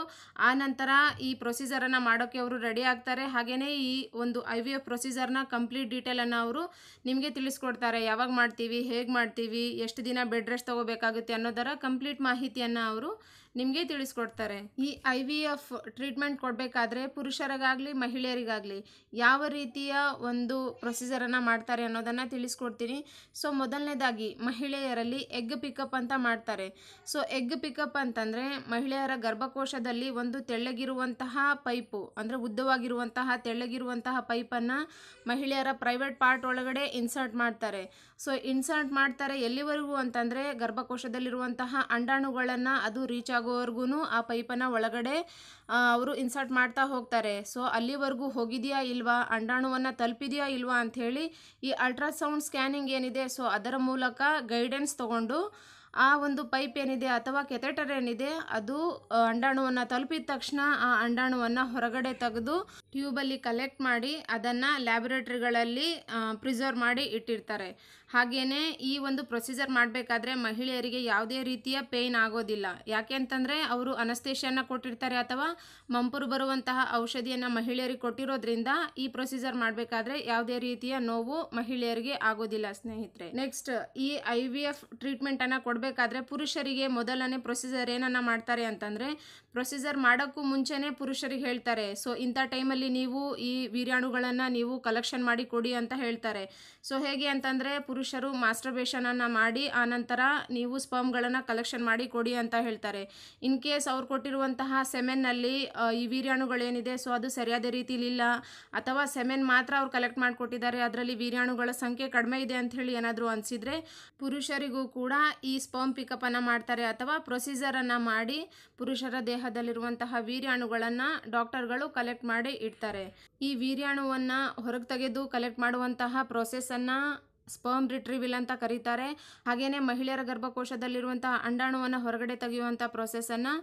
ಆ ನಂತರ ಈ ಪ್ರೊಸೀಜರನ್ನು ಮಾಡೋಕ್ಕೆ ಅವರು ರೆಡಿ ಆಗ್ತಾರೆ ಹಾಗೆಯೇ ಈ ಒಂದು ಐ ವಿ ಎಫ್ ಪ್ರೊಸೀಜರ್ನ ಕಂಪ್ಲೀಟ್ ಡೀಟೇಲನ್ನು ಅವರು ನಿಮಗೆ ತಿಳಿಸ್ಕೊಡ್ತಾರೆ ಯಾವಾಗ ಮಾಡ್ತೀವಿ ಹೇಗೆ ಮಾಡ್ತೀವಿ ಎಷ್ಟು ದಿನ ಬೆಡ್ ರೆಸ್ಟ್ ತೊಗೋಬೇಕಾಗುತ್ತೆ ಅನ್ನೋದರ ಕಂಪ್ಲೀಟ್ ಮಾಹಿತಿಯನ್ನು ಅವರು futuro ನಿಮಗೆ ತಿಳಿಸ್ಕೊಡ್ತಾರೆ ಈ ಐ ವಿ ಎಫ್ ಟ್ರೀಟ್ಮೆಂಟ್ ಕೊಡಬೇಕಾದ್ರೆ ಪುರುಷರಿಗಾಗಲಿ ಮಹಿಳೆಯರಿಗಾಗಲಿ ಯಾವ ರೀತಿಯ ಒಂದು ಪ್ರೊಸೀಜರನ್ನು ಮಾಡ್ತಾರೆ ಅನ್ನೋದನ್ನು ತಿಳಿಸ್ಕೊಡ್ತೀನಿ ಸೊ ಮೊದಲನೇದಾಗಿ ಮಹಿಳೆಯರಲ್ಲಿ ಎಗ್ ಪಿಕಪ್ ಅಂತ ಮಾಡ್ತಾರೆ ಸೊ ಎಗ್ ಪಿಕಪ್ ಅಂತಂದರೆ ಮಹಿಳೆಯರ ಗರ್ಭಕೋಶದಲ್ಲಿ ಒಂದು ತೆಳ್ಳಗಿರುವಂತಹ ಪೈಪು ಅಂದರೆ ಉದ್ದವಾಗಿರುವಂತಹ ತೆಳ್ಳಗಿರುವಂತಹ ಪೈಪನ್ನು ಮಹಿಳೆಯರ ಪ್ರೈವೇಟ್ ಪಾರ್ಟ್ ಒಳಗಡೆ ಇನ್ಸರ್ಟ್ ಮಾಡ್ತಾರೆ ಸೊ ಇನ್ಸರ್ಟ್ ಮಾಡ್ತಾರೆ ಎಲ್ಲಿವರೆಗೂ ಅಂತಂದರೆ ಗರ್ಭಕೋಶದಲ್ಲಿರುವಂತಹ ಅಂಡಾಣುಗಳನ್ನು ಅದು ರೀಚ್ ಆಗುತ್ತೆ ಆಗೋವರೆಗೂ ಆ ಪೈಪನ್ನು ಒಳಗಡೆ ಅವರು ಇನ್ಸರ್ಟ್ ಮಾಡ್ತಾ ಹೋಗ್ತಾರೆ ಸೊ ಅಲ್ಲಿವರೆಗೂ ಹೋಗಿದೆಯಾ ಇಲ್ವಾ ಅಂಡಾಣುವನ್ನು ತಲುಪಿದೆಯಾ ಇಲ್ವಾ ಅಂಥೇಳಿ ಈ ಅಲ್ಟ್ರಾಸೌಂಡ್ ಸ್ಕ್ಯಾನಿಂಗ್ ಏನಿದೆ ಸೊ ಅದರ ಮೂಲಕ ಗೈಡೆನ್ಸ್ ತಗೊಂಡು ಆ ಒಂದು ಪೈಪ್ ಏನಿದೆ ಅಥವಾ ಕೆಥೆಟರ್ ಏನಿದೆ ಅದು ಅಂಡಾಣುವನ್ನು ತಲುಪಿದ ತಕ್ಷಣ ಆ ಅಂಡಾಣುವನ್ನು ಹೊರಗಡೆ ತೆಗೆದು ಟ್ಯೂಬಲ್ಲಿ ಕಲೆಕ್ಟ್ ಮಾಡಿ ಅದನ್ನು ಲ್ಯಾಬೊರೇಟ್ರಿಗಳಲ್ಲಿ ಪ್ರಿಸರ್ವ್ ಮಾಡಿ ಇಟ್ಟಿರ್ತಾರೆ ಹಾಗೆಯೇ ಈ ಒಂದು ಪ್ರೊಸೀಜರ್ ಮಾಡಬೇಕಾದ್ರೆ ಮಹಿಳೆಯರಿಗೆ ಯಾವುದೇ ರೀತಿಯ ಪೇಯ್ನ್ ಆಗೋದಿಲ್ಲ ಯಾಕೆ ಅಂತಂದರೆ ಅವರು ಅನಸ್ತೇಷಿಯನ್ನು ಕೊಟ್ಟಿರ್ತಾರೆ ಅಥವಾ ಮಂಪುರು ಬರುವಂತಹ ಔಷಧಿಯನ್ನು ಮಹಿಳೆಯರಿಗೆ ಕೊಟ್ಟಿರೋದ್ರಿಂದ ಈ ಪ್ರೊಸೀಜರ್ ಮಾಡಬೇಕಾದ್ರೆ ಯಾವುದೇ ರೀತಿಯ ನೋವು ಮಹಿಳೆಯರಿಗೆ ಆಗೋದಿಲ್ಲ ಸ್ನೇಹಿತರೆ ನೆಕ್ಸ್ಟ್ ಈ ಐ ವಿ ಎಫ್ ಟ್ರೀಟ್ಮೆಂಟನ್ನು ಕೊಡಬೇಕಾದ್ರೆ ಪುರುಷರಿಗೆ ಮೊದಲನೇ ಪ್ರೊಸೀಜರ್ ಏನನ್ನು ಮಾಡ್ತಾರೆ ಅಂತಂದರೆ ಪ್ರೊಸೀಜರ್ ಮಾಡೋಕ್ಕೂ ಮುಂಚೆನೇ ಪುರುಷರಿಗೆ ಹೇಳ್ತಾರೆ ಸೊ ಇಂಥ ಟೈಮಲ್ಲಿ ನೀವು ಈ ವೀರ್ಯಾಣುಗಳನ್ನು ನೀವು ಕಲೆಕ್ಷನ್ ಮಾಡಿ ಕೊಡಿ ಅಂತ ಹೇಳ್ತಾರೆ ಸೊ ಹೇಗೆ ಅಂತಂದರೆ ಪುರುಷ ಪುರುಷರು ಮಾಸ್ಟರ್ಬೇಷನನ್ನು ಮಾಡಿ ಆನಂತರ ನೀವು ಸ್ಪರ್ಮ್ಗಳನ್ನು ಕಲೆಕ್ಷನ್ ಮಾಡಿ ಕೊಡಿ ಅಂತ ಹೇಳ್ತಾರೆ ಇನ್ ಕೇಸ್ ಅವ್ರು ಕೊಟ್ಟಿರುವಂತಹ ಸೆಮೆನ್ನಲ್ಲಿ ಈ ವೀರ್ಯಾಣುಗಳೇನಿದೆ ಸೊ ಅದು ಸರಿಯಾದ ರೀತಿಲಿ ಇಲ್ಲ ಅಥವಾ ಸೆಮೆನ್ ಮಾತ್ರ ಅವ್ರು ಕಲೆಕ್ಟ್ ಮಾಡಿಕೊಟ್ಟಿದ್ದಾರೆ ಅದರಲ್ಲಿ ವೀರ್ಯಾಣುಗಳ ಸಂಖ್ಯೆ ಕಡಿಮೆ ಇದೆ ಅಂತ ಹೇಳಿ ಏನಾದರೂ ಅನಿಸಿದರೆ ಪುರುಷರಿಗೂ ಕೂಡ ಈ ಸ್ಪರ್ಮ್ ಪಿಕಪ್ಪನ್ನು ಮಾಡ್ತಾರೆ ಅಥವಾ ಪ್ರೊಸೀಜರನ್ನು ಮಾಡಿ ಪುರುಷರ ದೇಹದಲ್ಲಿರುವಂತಹ ವೀರ್ಯಾಣುಗಳನ್ನು ಡಾಕ್ಟರ್ಗಳು ಕಲೆಕ್ಟ್ ಮಾಡಿ ಇಡ್ತಾರೆ ಈ ವೀರ್ಯಾಣುವನ್ನು ಹೊರಗೆ ತೆಗೆದು ಕಲೆಕ್ಟ್ ಮಾಡುವಂತಹ ಪ್ರೊಸೆಸ್ಸನ್ನು ಸ್ಪರ್ಮ್ ರಿಟ್ರಿವಿಲ್ ಅಂತ ಕರೀತಾರೆ ಹಾಗೆಯೇ ಮಹಿಳೆಯರ ಗರ್ಭಕೋಶದಲ್ಲಿರುವಂತಹ ಅಂಡಾಣುವನ್ನು ಹೊರಗಡೆ ತೆಗೆಯುವಂಥ ಪ್ರೊಸೆಸನ್ನು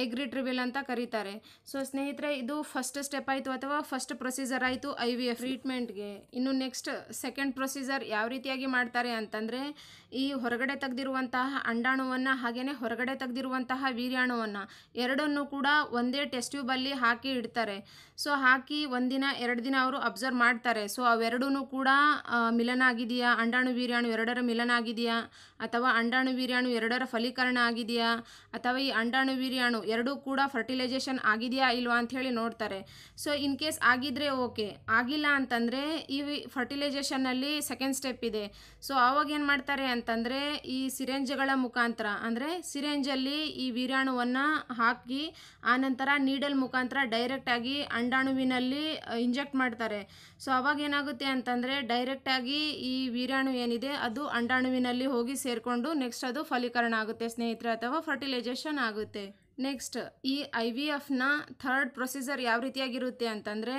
ಎಗ್ ರಿಟ್ರಿವಿಲ್ ಅಂತ ಕರೀತಾರೆ ಸೊ ಸ್ನೇಹಿತರೆ ಇದು ಫಸ್ಟ್ ಸ್ಟೆಪ್ ಆಯಿತು ಅಥವಾ ಫಸ್ಟ್ ಪ್ರೊಸೀಜರ್ ಆಯಿತು ಐ ವಿ ಎಫ್ ಟ್ರೀಟ್ಮೆಂಟ್ಗೆ ಇನ್ನು ನೆಕ್ಸ್ಟ್ ಸೆಕೆಂಡ್ ಪ್ರೊಸೀಜರ್ ಯಾವ ರೀತಿಯಾಗಿ ಮಾಡ್ತಾರೆ ಅಂತಂದರೆ ಈ ಹೊರಗಡೆ ತೆಗೆದಿರುವಂತಹ ಅಂಡಾಣುವನ್ನು ಹಾಗೆಯೇ ಹೊರಗಡೆ ತೆಗೆದಿರುವಂತಹ ವೀರ್ಯಾಣುವನ್ನು ಎರಡನ್ನು ಕೂಡ ಒಂದೇ ಟೆಸ್ಟ್ ಹಾಕಿ ಇಡ್ತಾರೆ ಸೊ ಹಾಕಿ ಒಂದಿನ ಎರಡು ದಿನ ಅವರು ಅಬ್ಸರ್ವ್ ಮಾಡ್ತಾರೆ ಸೊ ಅವೆರಡೂ ಕೂಡ ಮಿಲನ ಆಗಿದೆಯಾ ಅಂಡಾಣು ವೀರ್ಯಾಣು ಎರಡರ ಮಿಲನ ಆಗಿದೆಯಾ ಅಥವಾ ಅಂಡಾಣು ವೀರ್ಯಾಣು ಎರಡರ ಫಲೀಕರಣ ಆಗಿದೆಯಾ ಅಥವಾ ಈ ಅಂಡಾಣು ವೀರ್ಯಾಣು ಎರಡೂ ಕೂಡ ಫರ್ಟಿಲೈಜೇಷನ್ ಆಗಿದೆಯಾ ಇಲ್ವಾ ಅಂಥೇಳಿ ನೋಡ್ತಾರೆ ಸೊ ಇನ್ ಕೇಸ್ ಆಗಿದ್ದರೆ ಓಕೆ ಆಗಿಲ್ಲ ಅಂತಂದರೆ ಈ ಫರ್ಟಿಲೈಜೇಷನ್ನಲ್ಲಿ ಸೆಕೆಂಡ್ ಸ್ಟೆಪ್ ಇದೆ ಸೊ ಆವಾಗ ಏನು ಮಾಡ್ತಾರೆ ಅಂತಂದರೆ ಈ ಸಿರೆಂಜ್ಗಳ ಮುಖಾಂತರ ಅಂದರೆ ಸಿರೆಂಜಲ್ಲಿ ಈ ವೀರ್ಯಾಣುವನ್ನು ಹಾಕಿ ಆನಂತರ ನೀಡಲ್ ಮುಖಾಂತರ ಡೈರೆಕ್ಟಾಗಿ ಅಂಡಾಣುವಿನಲ್ಲಿ ಇಂಜೆಕ್ಟ್ ಮಾಡ್ತಾರೆ ಸೊ ಅವಾಗ ಏನಾಗುತ್ತೆ ಅಂತಂದರೆ ಡೈರೆಕ್ಟಾಗಿ ಈ ವೀರ್ಯಾಣು ಏನಿದೆ ಅದು ಅಂಡಾಣುವಿನಲ್ಲಿ ಹೋಗಿ ಸೇರಿ ಸೇರಿಕೊಂಡು ನೆಕ್ಸ್ಟ್ ಅದು ಫಲೀಕರಣ ಆಗುತ್ತೆ ಸ್ನೇಹಿತರೆ ಅಥವಾ ಫರ್ಟಿಲೈಜೇಷನ್ ಆಗುತ್ತೆ ನೆಕ್ಸ್ಟ್ ಈ ಐ ವಿ ಎಫ್ನ ಥರ್ಡ್ ಪ್ರೊಸೀಜರ್ ಯಾವ ರೀತಿಯಾಗಿರುತ್ತೆ ಅಂತಂದರೆ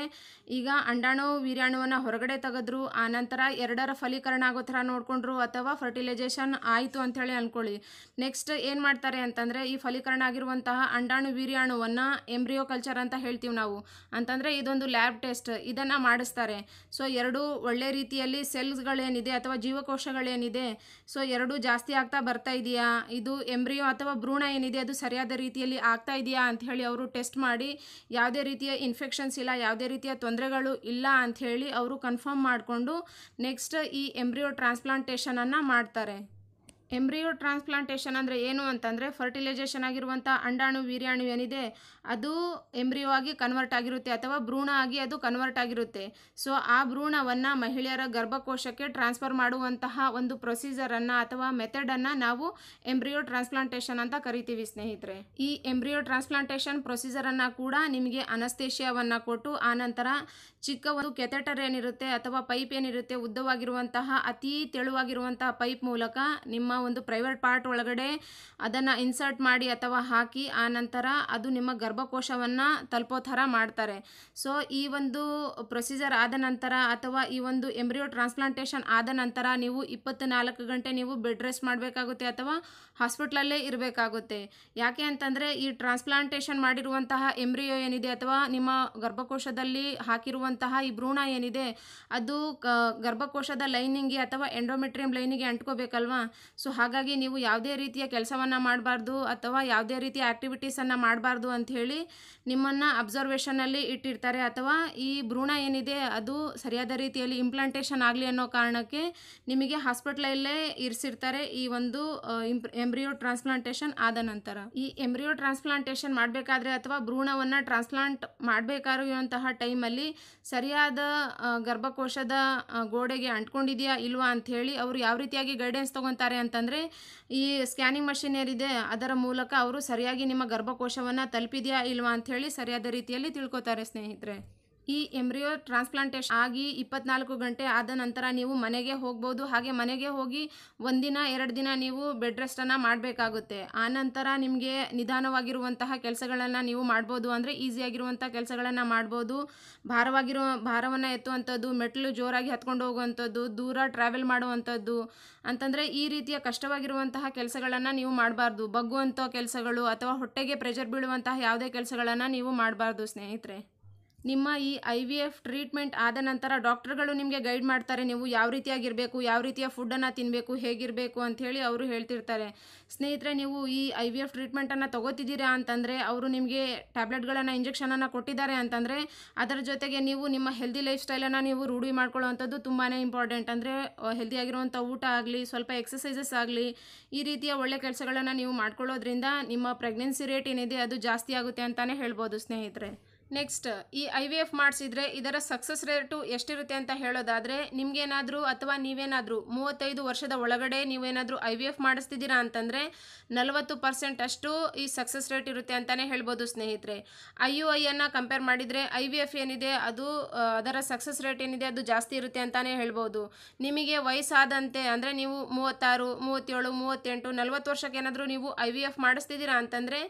ಈಗ ಅಂಡಾಣು ವೀರ್ಯಾಣುವನ್ನು ಹೊರಗಡೆ ತೆಗೆದ್ರು ಆನಂತರ ಎರಡರ ಫಲೀಕರಣ ಆಗೋ ಥರ ನೋಡಿಕೊಂಡ್ರು ಅಥವಾ ಫರ್ಟಿಲೈಜೇಷನ್ ಆಯಿತು ಅಂಥೇಳಿ ಅಂದ್ಕೊಳ್ಳಿ ನೆಕ್ಸ್ಟ್ ಏನು ಮಾಡ್ತಾರೆ ಅಂತಂದರೆ ಈ ಫಲೀಕರಣ ಆಗಿರುವಂತಹ ಅಂಡಾಣು ವೀರ್ಯಾಣುವನ್ನು ಎಂಬ್ರಿಯೋ ಕಲ್ಚರ್ ಅಂತ ಹೇಳ್ತೀವಿ ನಾವು ಅಂತಂದರೆ ಇದೊಂದು ಲ್ಯಾಬ್ ಟೆಸ್ಟ್ ಇದನ್ನು ಮಾಡಿಸ್ತಾರೆ ಸೊ ಎರಡು ಒಳ್ಳೆ ರೀತಿಯಲ್ಲಿ ಸೆಲ್ಸ್ಗಳೇನಿದೆ ಅಥವಾ ಜೀವಕೋಶಗಳೇನಿದೆ ಸೊ ಎರಡು ಜಾಸ್ತಿ ಆಗ್ತಾ ಬರ್ತಾ ಇದೆಯಾ ಇದು ಎಂಬ್ರಿಯೋ ಅಥವಾ ಭ್ರೂಣ ಏನಿದೆ ಅದು ಸರಿಯಾದ ರೀತಿ ರೀತಿಯಲ್ಲಿ ಆಗ್ತಾ ಇದೆಯಾ ಅಂತ ಹೇಳಿ ಅವರು ಟೆಸ್ಟ್ ಮಾಡಿ ಯಾವುದೇ ರೀತಿಯ ಇನ್ಫೆಕ್ಷನ್ಸ್ ಇಲ್ಲ ಯಾವುದೇ ರೀತಿಯ ತೊಂದರೆಗಳು ಇಲ್ಲ ಅಂಥೇಳಿ ಅವರು ಕನ್ಫರ್ಮ್ ಮಾಡಿಕೊಂಡು ನೆಕ್ಸ್ಟ್ ಈ ಎಂಬ್ರಿಯೋ ಟ್ರಾನ್ಸ್ಪ್ಲಾಂಟೇಷನನ್ನು ಮಾಡ್ತಾರೆ ಎಂಬ್ರಿಯೋ ಟ್ರಾನ್ಸ್ಪ್ಲಾಂಟೇಷನ್ ಅಂದರೆ ಏನು ಅಂತಂದರೆ ಫರ್ಟಿಲೈಜೇಷನ್ ಆಗಿರುವಂಥ ಅಂಡಾಣು ವೀರ್ಯಾಣು ಏನಿದೆ ಅದು ಎಂಬ್ರಿಯೋ ಆಗಿ ಕನ್ವರ್ಟ್ ಆಗಿರುತ್ತೆ ಅಥವಾ ಭ್ರೂಣ ಆಗಿ ಅದು ಕನ್ವರ್ಟ್ ಆಗಿರುತ್ತೆ ಸೊ ಆ ಭ್ರೂಣವನ್ನು ಮಹಿಳೆಯರ ಗರ್ಭಕೋಶಕ್ಕೆ ಟ್ರಾನ್ಸ್ಫರ್ ಮಾಡುವಂತಹ ಒಂದು ಪ್ರೊಸೀಜರನ್ನು ಅಥವಾ ಮೆಥಡನ್ನು ನಾವು ಎಂಬ್ರಿಯೋ ಟ್ರಾನ್ಸ್ಪ್ಲಾಂಟೇಷನ್ ಅಂತ ಕರಿತೀವಿ ಸ್ನೇಹಿತರೆ ಈ ಎಂಬ್ರಿಯೋ ಟ್ರಾನ್ಸ್ಪ್ಲಾಂಟೇಷನ್ ಪ್ರೊಸೀಜರನ್ನು ಕೂಡ ನಿಮಗೆ ಅನಸ್ತೇಷಿಯಾವನ್ನು ಕೊಟ್ಟು ಆನಂತರ ಚಿಕ್ಕ ಒಂದು ಕೆಥೆಟರ್ ಏನಿರುತ್ತೆ ಅಥವಾ ಪೈಪ್ ಏನಿರುತ್ತೆ ಉದ್ದವಾಗಿರುವಂತಹ ಅತಿ ತೆಳುವಾಗಿರುವಂತಹ ಪೈಪ್ ಮೂಲಕ ನಿಮ್ಮ ಒಂದು ಪ್ರೈವೇಟ್ ಪಾರ್ಟ್ ಒಳಗಡೆ ಅದನ್ನು ಇನ್ಸರ್ಟ್ ಮಾಡಿ ಅಥವಾ ಹಾಕಿ ಆ ನಂತರ ಅದು ನಿಮ್ಮ ಗರ್ಭಕೋಶವನ್ನು ತಲುಪೋ ಥರ ಮಾಡ್ತಾರೆ ಸೊ ಈ ಒಂದು ಪ್ರೊಸೀಜರ್ ಆದ ನಂತರ ಅಥವಾ ಈ ಒಂದು ಎಂಬ್ರಿಯೋ ಟ್ರಾನ್ಸ್ಪ್ಲಾಂಟೇಷನ್ ಆದ ನಂತರ ನೀವು ಇಪ್ಪತ್ತು ನಾಲ್ಕು ಗಂಟೆ ನೀವು ಬೆಡ್ ರೆಸ್ಟ್ ಮಾಡಬೇಕಾಗುತ್ತೆ ಅಥವಾ ಹಾಸ್ಪಿಟ್ಲಲ್ಲೇ ಇರಬೇಕಾಗುತ್ತೆ ಯಾಕೆ ಅಂತಂದರೆ ಈ ಟ್ರಾನ್ಸ್ಪ್ಲಾಂಟೇಷನ್ ಮಾಡಿರುವಂತಹ ಎಂಬ್ರಿಯೋ ಏನಿದೆ ಅಥವಾ ನಿಮ್ಮ ಗರ್ಭಕೋಶದಲ್ಲಿ ಹಾಕಿರುವಂತಹ ಈ ಭ್ರೂಣ ಏನಿದೆ ಅದು ಗರ್ಭಕೋಶದ ಲೈನಿಂಗ್ಗೆ ಅಥವಾ ಎಂಡೋಮೆಟ್ರಿಯಂ ಲೈನಿಗೆ ಅಂಟ್ಕೋಬೇಕಲ್ವಾ ಸೊ ಹಾಗಾಗಿ ನೀವು ಯಾವುದೇ ರೀತಿಯ ಕೆಲಸವನ್ನು ಮಾಡಬಾರ್ದು ಅಥವಾ ಯಾವುದೇ ರೀತಿಯ ಆ್ಯಕ್ಟಿವಿಟೀಸನ್ನು ಮಾಡಬಾರ್ದು ಅಂಥೇಳಿ ನಿಮ್ಮನ್ನು ಅಬ್ಸರ್ವೇಷನಲ್ಲಿ ಇಟ್ಟಿರ್ತಾರೆ ಅಥವಾ ಈ ಭ್ರೂಣ ಏನಿದೆ ಅದು ಸರಿಯಾದ ರೀತಿಯಲ್ಲಿ ಇಂಪ್ಲಾಂಟೇಷನ್ ಆಗಲಿ ಅನ್ನೋ ಕಾರಣಕ್ಕೆ ನಿಮಗೆ ಹಾಸ್ಪಿಟ್ಲಲ್ಲೇ ಇರಿಸಿರ್ತಾರೆ ಈ ಒಂದು ಎಂಬ್ರಿಯೋ ಟ್ರಾನ್ಸ್ಪ್ಲಾಂಟೇಷನ್ ಆದ ನಂತರ ಈ ಎಂಬ್ರಿಯೋ ಟ್ರಾನ್ಸ್ಪ್ಲಾಂಟೇಷನ್ ಮಾಡಬೇಕಾದ್ರೆ ಅಥವಾ ಭ್ರೂಣವನ್ನು ಟ್ರಾನ್ಸ್ಪ್ಲಾಂಟ್ ಮಾಡಬೇಕಾಗಿರುವಂತಹ ಟೈಮಲ್ಲಿ ಸರಿಯಾದ ಗರ್ಭಕೋಶದ ಗೋಡೆಗೆ ಅಂಟ್ಕೊಂಡಿದೆಯಾ ಇಲ್ವಾ ಅಂಥೇಳಿ ಅವರು ಯಾವ ರೀತಿಯಾಗಿ ಗೈಡೆನ್ಸ್ ತೊಗೊತಾರೆ ಅಂತ ಅಂದರೆ ಈ ಸ್ಕ್ಯಾನಿಂಗ್ ಮಷಿನ್ ಏನಿದೆ ಅದರ ಮೂಲಕ ಅವರು ಸರಿಯಾಗಿ ನಿಮ್ಮ ಗರ್ಭಕೋಶವನ್ನು ತಲುಪಿದೆಯಾ ಇಲ್ವಾ ಅಂಥೇಳಿ ಸರಿಯಾದ ರೀತಿಯಲ್ಲಿ ತಿಳ್ಕೊತಾರೆ ಸ್ನೇಹಿತರೆ ಈ ಎಂಬ್ರಿಯೋ ಟ್ರಾನ್ಸ್ಪ್ಲಾಂಟೇಶನ್ ಆಗಿ ಇಪ್ಪತ್ನಾಲ್ಕು ಗಂಟೆ ಆದ ನಂತರ ನೀವು ಮನೆಗೆ ಹೋಗ್ಬೋದು ಹಾಗೆ ಮನೆಗೆ ಹೋಗಿ ಒಂದಿನ ಎರಡು ದಿನ ನೀವು ಬೆಡ್ ರೆಸ್ಟನ್ನು ಮಾಡಬೇಕಾಗುತ್ತೆ ಆನಂತರ ನಿಮಗೆ ನಿಧಾನವಾಗಿರುವಂತಹ ಕೆಲಸಗಳನ್ನು ನೀವು ಮಾಡ್ಬೋದು ಅಂದರೆ ಈಸಿಯಾಗಿರುವಂಥ ಕೆಲಸಗಳನ್ನು ಮಾಡ್ಬೋದು ಭಾರವಾಗಿರುವ ಭಾರವನ್ನು ಎತ್ತುವಂಥದ್ದು ಮೆಟ್ಲು ಜೋರಾಗಿ ಹತ್ಕೊಂಡು ಹೋಗುವಂಥದ್ದು ದೂರ ಟ್ರಾವೆಲ್ ಮಾಡುವಂಥದ್ದು ಅಂತಂದರೆ ಈ ರೀತಿಯ ಕಷ್ಟವಾಗಿರುವಂತಹ ಕೆಲಸಗಳನ್ನು ನೀವು ಮಾಡಬಾರ್ದು ಬಗ್ಗುವಂಥ ಕೆಲಸಗಳು ಅಥವಾ ಹೊಟ್ಟೆಗೆ ಪ್ರೆಷರ್ ಬೀಳುವಂತಹ ಯಾವುದೇ ಕೆಲಸಗಳನ್ನು ನೀವು ಮಾಡಬಾರ್ದು ಸ್ನೇಹಿತರೆ ನಿಮ್ಮ ಈ ಐ ವಿ ಎಫ್ ಟ್ರೀಟ್ಮೆಂಟ್ ಆದ ನಂತರ ಡಾಕ್ಟರ್ಗಳು ನಿಮಗೆ ಗೈಡ್ ಮಾಡ್ತಾರೆ ನೀವು ಯಾವ ರೀತಿಯಾಗಿರಬೇಕು ಯಾವ ರೀತಿಯ ಫುಡ್ಡನ್ನು ತಿನ್ನಬೇಕು ಹೇಗಿರಬೇಕು ಅಂಥೇಳಿ ಅವರು ಹೇಳ್ತಿರ್ತಾರೆ ಸ್ನೇಹಿತರೆ ನೀವು ಈ ಐ ವಿ ಎಫ್ ಟ್ರೀಟ್ಮೆಂಟನ್ನು ತೊಗೋತಿದ್ದೀರಾ ಅಂತಂದರೆ ಅವರು ನಿಮಗೆ ಟ್ಯಾಬ್ಲೆಟ್ಗಳನ್ನು ಇಂಜೆಕ್ಷನನ್ನು ಕೊಟ್ಟಿದ್ದಾರೆ ಅಂತಂದರೆ ಅದರ ಜೊತೆಗೆ ನೀವು ನಿಮ್ಮ ಹೆಲ್ದಿ ಲೈಫ್ ಸ್ಟೈಲನ್ನು ನೀವು ರೂಢಿ ಮಾಡ್ಕೊಳ್ಳೋವಂಥದ್ದು ತುಂಬಾ ಇಂಪಾರ್ಟೆಂಟ್ ಅಂದರೆ ಹೆಲ್ದಿಯಾಗಿರುವಂಥ ಊಟ ಆಗಲಿ ಸ್ವಲ್ಪ ಎಕ್ಸಸೈಸಸ್ ಆಗಲಿ ಈ ರೀತಿಯ ಒಳ್ಳೆ ಕೆಲಸಗಳನ್ನು ನೀವು ಮಾಡ್ಕೊಳ್ಳೋದ್ರಿಂದ ನಿಮ್ಮ ಪ್ರೆಗ್ನೆನ್ಸಿ ರೇಟ್ ಏನಿದೆ ಅದು ಜಾಸ್ತಿ ಆಗುತ್ತೆ ಅಂತಲೇ ಹೇಳ್ಬೋದು ಸ್ನೇಹಿತರೆ ನೆಕ್ಸ್ಟ್ ಈ ಐ ವಿ ಎಫ್ ಮಾಡಿಸಿದರೆ ಇದರ ಸಕ್ಸಸ್ ರೇಟು ಎಷ್ಟಿರುತ್ತೆ ಅಂತ ಹೇಳೋದಾದರೆ ನಿಮಗೇನಾದರೂ ಅಥವಾ ನೀವೇನಾದರೂ ಮೂವತ್ತೈದು ವರ್ಷದ ಒಳಗಡೆ ನೀವೇನಾದರೂ ಐ ವಿ ಎಫ್ ಮಾಡಿಸ್ತಿದ್ದೀರಾ ಅಂತಂದರೆ ನಲವತ್ತು ಪರ್ಸೆಂಟ್ ಅಷ್ಟು ಈ ಸಕ್ಸಸ್ ರೇಟ್ ಇರುತ್ತೆ ಅಂತಲೇ ಹೇಳ್ಬೋದು ಸ್ನೇಹಿತರೆ ಐ ಯು ಐಯನ್ನು ಕಂಪೇರ್ ಮಾಡಿದರೆ ಐ ವಿ ಎಫ್ ಏನಿದೆ ಅದು ಅದರ ಸಕ್ಸಸ್ ರೇಟ್ ಏನಿದೆ ಅದು ಜಾಸ್ತಿ ಇರುತ್ತೆ ಅಂತಲೇ ಹೇಳ್ಬೋದು ನಿಮಗೆ ವಯಸ್ಸಾದಂತೆ ಅಂದರೆ ನೀವು ಮೂವತ್ತಾರು ಮೂವತ್ತೇಳು ಮೂವತ್ತೆಂಟು ನಲವತ್ತು ವರ್ಷಕ್ಕೆ ಏನಾದರೂ ನೀವು ಐ ವಿ ಎಫ್ ಮಾಡಿಸ್ತಿದ್ದೀರಾ ಅಂತಂದರೆ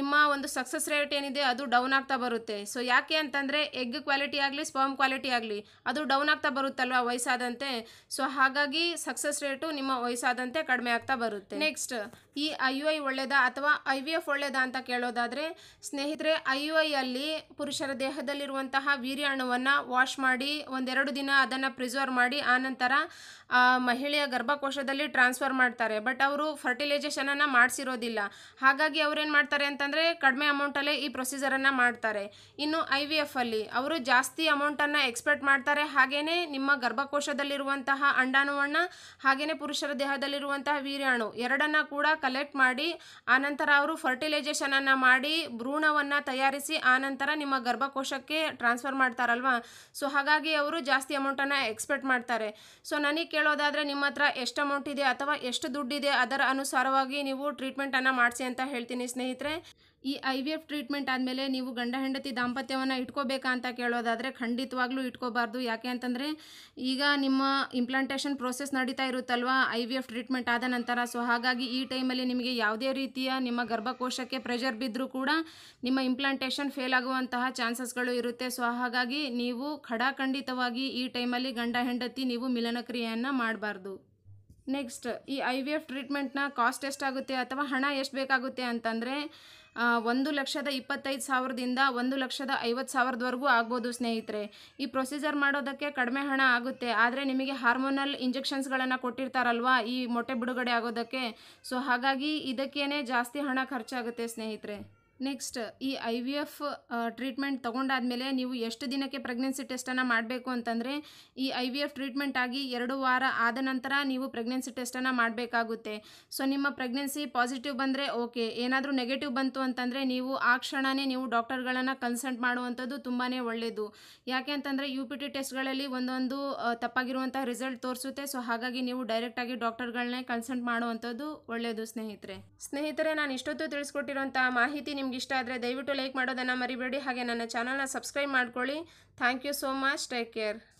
ನಿಮ್ಮ ಒಂದು ಸಕ್ಸಸ್ ರೇಟ್ ಏನಿದೆ ಅದು ಡೌನ್ ಆಗ್ತಾ ಬರುತ್ತೆ ಸೊ ಯಾಕೆ ಅಂತಂದರೆ ಎಗ್ ಕ್ವಾಲಿಟಿ ಆಗಲಿ ಸ್ಪರ್ಮ್ ಕ್ವಾಲಿಟಿ ಆಗಲಿ ಅದು ಡೌನ್ ಆಗ್ತಾ ಬರುತ್ತಲ್ವ ವಯಸ್ಸಾದಂತೆ ಸೊ ಹಾಗಾಗಿ ಸಕ್ಸಸ್ ರೇಟು ನಿಮ್ಮ ವಯಸ್ಸಾದಂತೆ ಕಡಿಮೆ ಆಗ್ತಾ ಬರುತ್ತೆ ನೆಕ್ಸ್ಟ್ ಈ ಐ ಯು ಐ ಒಳ್ಳೆಯದಾ ಅಥವಾ ಐ ವಿ ಎಫ್ ಒಳ್ಳೆಯದಾ ಅಂತ ಕೇಳೋದಾದರೆ ಸ್ನೇಹಿತರೆ ಐ ಯು ಐಯಲ್ಲಿ ಪುರುಷರ ದೇಹದಲ್ಲಿರುವಂತಹ ವೀರ್ಯಾಣುವನ್ನು ವಾಶ್ ಮಾಡಿ ಒಂದೆರಡು ದಿನ ಅದನ್ನು ಪ್ರಿಸರ್ವ್ ಮಾಡಿ ಆನಂತರ ಮಹಿಳೆಯ ಗರ್ಭಕೋಶದಲ್ಲಿ ಟ್ರಾನ್ಸ್ಫರ್ ಮಾಡ್ತಾರೆ ಬಟ್ ಅವರು ಫರ್ಟಿಲೈಜೇಷನನ್ನು ಮಾಡಿಸಿರೋದಿಲ್ಲ ಹಾಗಾಗಿ ಅವರೇನು ಮಾಡ್ತಾರೆ ಅಂತಂದರೆ ಕಡಿಮೆ ಅಮೌಂಟಲ್ಲೇ ಈ ಪ್ರೊಸೀಜರನ್ನು ಮಾಡ್ತಾರೆ ಇನ್ನು ಐ ವಿ ಎಫ್ ಅಲ್ಲಿ ಅವರು ಜಾಸ್ತಿ ಅಮೌಂಟನ್ನು ಎಕ್ಸ್ಪೆಕ್ಟ್ ಮಾಡ್ತಾರೆ ಹಾಗೆಯೇ ನಿಮ್ಮ ಗರ್ಭಕೋಶದಲ್ಲಿರುವಂತಹ ಅಂಡಾಣುವನ್ನು ಹಾಗೆಯೇ ಪುರುಷರ ದೇಹದಲ್ಲಿರುವಂತಹ ವೀರ್ಯಾಣು ಎರಡನ್ನ ಕೂಡ ಕಲೆಕ್ಟ್ ಮಾಡಿ ಆನಂತರ ಅವರು ಫರ್ಟಿಲೈಜೇಷನನ್ನು ಮಾಡಿ ಭ್ರೂಣವನ್ನು ತಯಾರಿಸಿ ಆನಂತರ ನಿಮ್ಮ ಗರ್ಭಕೋಶಕ್ಕೆ ಟ್ರಾನ್ಸ್ಫರ್ ಮಾಡ್ತಾರಲ್ವಾ ಸೊ ಹಾಗಾಗಿ ಅವರು ಜಾಸ್ತಿ ಅಮೌಂಟನ್ನು ಎಕ್ಸ್ಪೆಕ್ಟ್ ಮಾಡ್ತಾರೆ ಸೊ ನನಗೆ ಕೇಳೋದಾದರೆ ನಿಮ್ಮ ಹತ್ರ ಎಷ್ಟು ಅಮೌಂಟ್ ಇದೆ ಅಥವಾ ಎಷ್ಟು ದುಡ್ಡಿದೆ ಅದರ ಅನುಸಾರವಾಗಿ ನೀವು ಟ್ರೀಟ್ಮೆಂಟನ್ನು ಮಾಡಿಸಿ ಅಂತ ಹೇಳ್ತೀನಿ ಸ್ನೇಹಿತರೆ ಈ ಐ ವಿ ಎಫ್ ಟ್ರೀಟ್ಮೆಂಟ್ ಆದಮೇಲೆ ನೀವು ಗಂಡ ಹೆಂಡತಿ ದಾಂಪತ್ಯವನ್ನು ಇಟ್ಕೋಬೇಕಾ ಅಂತ ಕೇಳೋದಾದರೆ ಖಂಡಿತವಾಗ್ಲೂ ಇಟ್ಕೋಬಾರ್ದು ಯಾಕೆ ಅಂತಂದರೆ ಈಗ ನಿಮ್ಮ ಇಂಪ್ಲಾಂಟೇಷನ್ ಪ್ರೋಸೆಸ್ ನಡೀತಾ ಇರುತ್ತಲ್ವ ಐ ವಿ ಎಫ್ ಟ್ರೀಟ್ಮೆಂಟ್ ಆದ ನಂತರ ಸೊ ಹಾಗಾಗಿ ಈ ಟೈಮಲ್ಲಿ ನಿಮಗೆ ಯಾವುದೇ ರೀತಿಯ ನಿಮ್ಮ ಗರ್ಭಕೋಶಕ್ಕೆ ಪ್ರೆಷರ್ ಬಿದ್ದರೂ ಕೂಡ ನಿಮ್ಮ ಇಂಪ್ಲಾಂಟೇಷನ್ ಫೇಲ್ ಆಗುವಂತಹ ಚಾನ್ಸಸ್ಗಳು ಇರುತ್ತೆ ಸೊ ಹಾಗಾಗಿ ನೀವು ಖಡಾಖಂಡಿತವಾಗಿ ಈ ಟೈಮಲ್ಲಿ ಗಂಡ ಹೆಂಡತಿ ನೀವು ಮಿಲನಕ್ರಿಯೆಯನ್ನು ಮಾಡಬಾರ್ದು ನೆಕ್ಸ್ಟ್ ಈ ಐ ವಿ ಎಫ್ ಟ್ರೀಟ್ಮೆಂಟ್ನ ಕಾಸ್ಟ್ ಎಷ್ಟಾಗುತ್ತೆ ಅಥವಾ ಹಣ ಎಷ್ಟು ಬೇಕಾಗುತ್ತೆ ಅಂತಂದರೆ ಒಂದು ಲಕ್ಷದ ಇಪ್ಪತ್ತೈದು ಸಾವಿರದಿಂದ ಒಂದು ಲಕ್ಷದ ಐವತ್ತು ಸಾವಿರದವರೆಗೂ ಆಗ್ಬೋದು ಸ್ನೇಹಿತರೆ ಈ ಪ್ರೊಸೀಜರ್ ಮಾಡೋದಕ್ಕೆ ಕಡಿಮೆ ಹಣ ಆಗುತ್ತೆ ಆದರೆ ನಿಮಗೆ ಹಾರ್ಮೋನಲ್ ಇಂಜೆಕ್ಷನ್ಸ್ಗಳನ್ನು ಕೊಟ್ಟಿರ್ತಾರಲ್ವಾ ಈ ಮೊಟ್ಟೆ ಬಿಡುಗಡೆ ಆಗೋದಕ್ಕೆ ಸೊ ಹಾಗಾಗಿ ಇದಕ್ಕೇನೆ ಜಾಸ್ತಿ ಹಣ ಖರ್ಚಾಗುತ್ತೆ ಸ್ನೇಹಿತರೆ ನೆಕ್ಸ್ಟ್ ಈ ಐ ವಿ ಎಫ್ ಟ್ರೀಟ್ಮೆಂಟ್ ತೊಗೊಂಡಾದಮೇಲೆ ನೀವು ಎಷ್ಟು ದಿನಕ್ಕೆ ಪ್ರೆಗ್ನೆನ್ಸಿ ಟೆಸ್ಟನ್ನು ಮಾಡಬೇಕು ಅಂತಂದರೆ ಈ ಐ ವಿ ಎಫ್ ಟ್ರೀಟ್ಮೆಂಟ್ ಆಗಿ ಎರಡು ವಾರ ಆದ ನಂತರ ನೀವು ಪ್ರೆಗ್ನೆನ್ಸಿ ಟೆಸ್ಟನ್ನು ಮಾಡಬೇಕಾಗುತ್ತೆ ಸೊ ನಿಮ್ಮ ಪ್ರೆಗ್ನೆನ್ಸಿ ಪಾಸಿಟಿವ್ ಬಂದರೆ ಓಕೆ ಏನಾದರೂ ನೆಗೆಟಿವ್ ಬಂತು ಅಂತಂದರೆ ನೀವು ಆ ಕ್ಷಣವೇ ನೀವು ಡಾಕ್ಟರ್ಗಳನ್ನು ಕನ್ಸಲ್ಟ್ ಮಾಡುವಂಥದ್ದು ತುಂಬಾ ಒಳ್ಳೆಯದು ಯಾಕೆ ಅಂತಂದರೆ ಯು ಪಿ ಟಿ ಟೆಸ್ಟ್ಗಳಲ್ಲಿ ಒಂದೊಂದು ತಪ್ಪಾಗಿರುವಂಥ ರಿಸಲ್ಟ್ ತೋರಿಸುತ್ತೆ ಸೊ ಹಾಗಾಗಿ ನೀವು ಡೈರೆಕ್ಟಾಗಿ ಡಾಕ್ಟರ್ಗಳನ್ನೇ ಕನ್ಸಲ್ಟ್ ಮಾಡುವಂಥದ್ದು ಒಳ್ಳೆಯದು ಸ್ನೇಹಿತರೆ ಸ್ನೇಹಿತರೆ ನಾನು ಇಷ್ಟೊತ್ತು ತಿಳಿಸ್ಕೊಟ್ಟಿರುವಂಥ ಮಾಹಿತಿ ನಿಮ್ಮ ನಿಮ್ಗೆ ಇಷ್ಟ ಆದರೆ ದಯವಿಟ್ಟು ಲೈಕ್ ಮಾಡೋದನ್ನು ಮರಿಬೇಡಿ ಹಾಗೆ ನನ್ನ ಚಾನಲ್ನ ಸಬ್ಸ್ಕ್ರೈಬ್ ಮಾಡ್ಕೊಳ್ಳಿ thank you so much take care